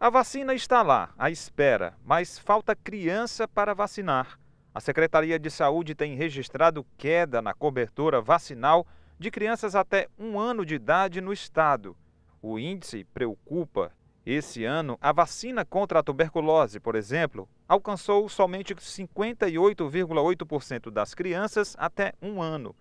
A vacina está lá, à espera, mas falta criança para vacinar. A Secretaria de Saúde tem registrado queda na cobertura vacinal de crianças até um ano de idade no estado. O índice preocupa. Esse ano, a vacina contra a tuberculose, por exemplo, alcançou somente 58,8% das crianças até um ano.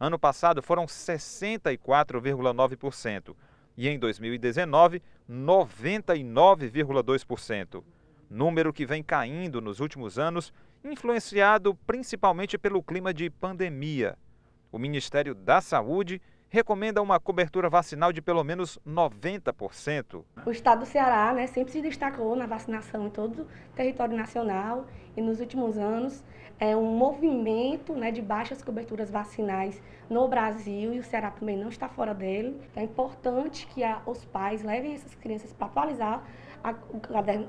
Ano passado foram 64,9% e em 2019, 99,2%. Número que vem caindo nos últimos anos, influenciado principalmente pelo clima de pandemia. O Ministério da Saúde recomenda uma cobertura vacinal de pelo menos 90%. O estado do Ceará né, sempre se destacou na vacinação em todo o território nacional e nos últimos anos é um movimento né, de baixas coberturas vacinais no Brasil e o Ceará também não está fora dele. É importante que a, os pais levem essas crianças para atualizar a,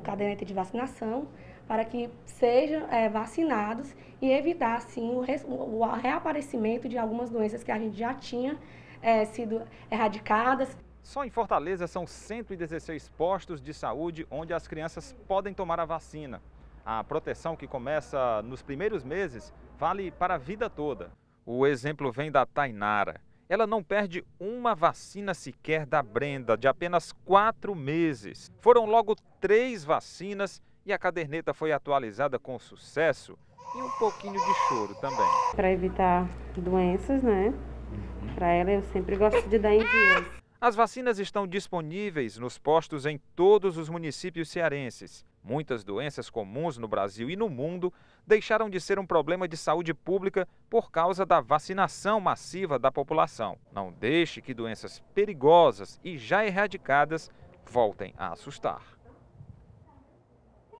caderneta de vacinação para que sejam é, vacinados e evitar, assim, o, o reaparecimento de algumas doenças que a gente já tinha é, sido erradicadas. Só em Fortaleza são 116 postos de saúde onde as crianças podem tomar a vacina. A proteção que começa nos primeiros meses vale para a vida toda. O exemplo vem da Tainara. Ela não perde uma vacina sequer da Brenda, de apenas quatro meses. Foram logo três vacinas e a caderneta foi atualizada com sucesso e um pouquinho de choro também. Para evitar doenças, né? para ela, eu sempre gosto de dar em dias. As vacinas estão disponíveis nos postos em todos os municípios cearenses. Muitas doenças comuns no Brasil e no mundo deixaram de ser um problema de saúde pública por causa da vacinação massiva da população. Não deixe que doenças perigosas e já erradicadas voltem a assustar.